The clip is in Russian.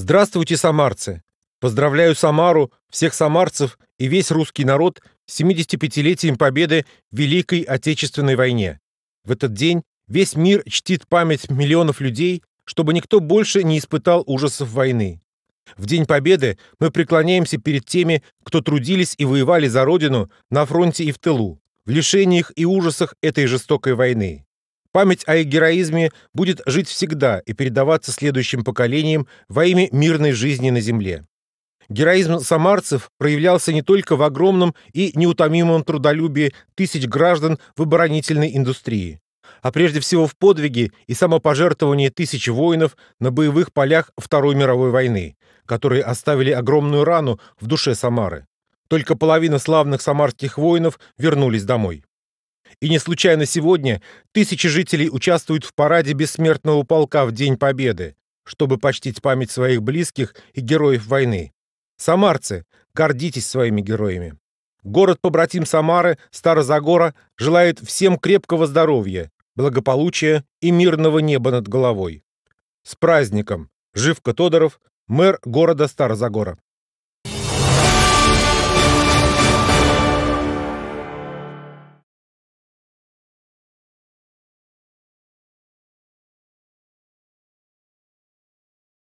Здравствуйте, самарцы! Поздравляю Самару, всех самарцев и весь русский народ с 75-летием победы в Великой Отечественной войне. В этот день весь мир чтит память миллионов людей, чтобы никто больше не испытал ужасов войны. В День Победы мы преклоняемся перед теми, кто трудились и воевали за Родину на фронте и в тылу, в лишениях и ужасах этой жестокой войны. Память о их героизме будет жить всегда и передаваться следующим поколениям во имя мирной жизни на Земле. Героизм самарцев проявлялся не только в огромном и неутомимом трудолюбии тысяч граждан в оборонительной индустрии, а прежде всего в подвиге и самопожертвовании тысяч воинов на боевых полях Второй мировой войны, которые оставили огромную рану в душе Самары. Только половина славных самарских воинов вернулись домой. И не случайно сегодня тысячи жителей участвуют в параде бессмертного полка в День Победы, чтобы почтить память своих близких и героев войны. Самарцы, гордитесь своими героями. Город-побратим Самары, Старозагора, желает всем крепкого здоровья, благополучия и мирного неба над головой. С праздником! Живка Тодоров, мэр города Старозагора.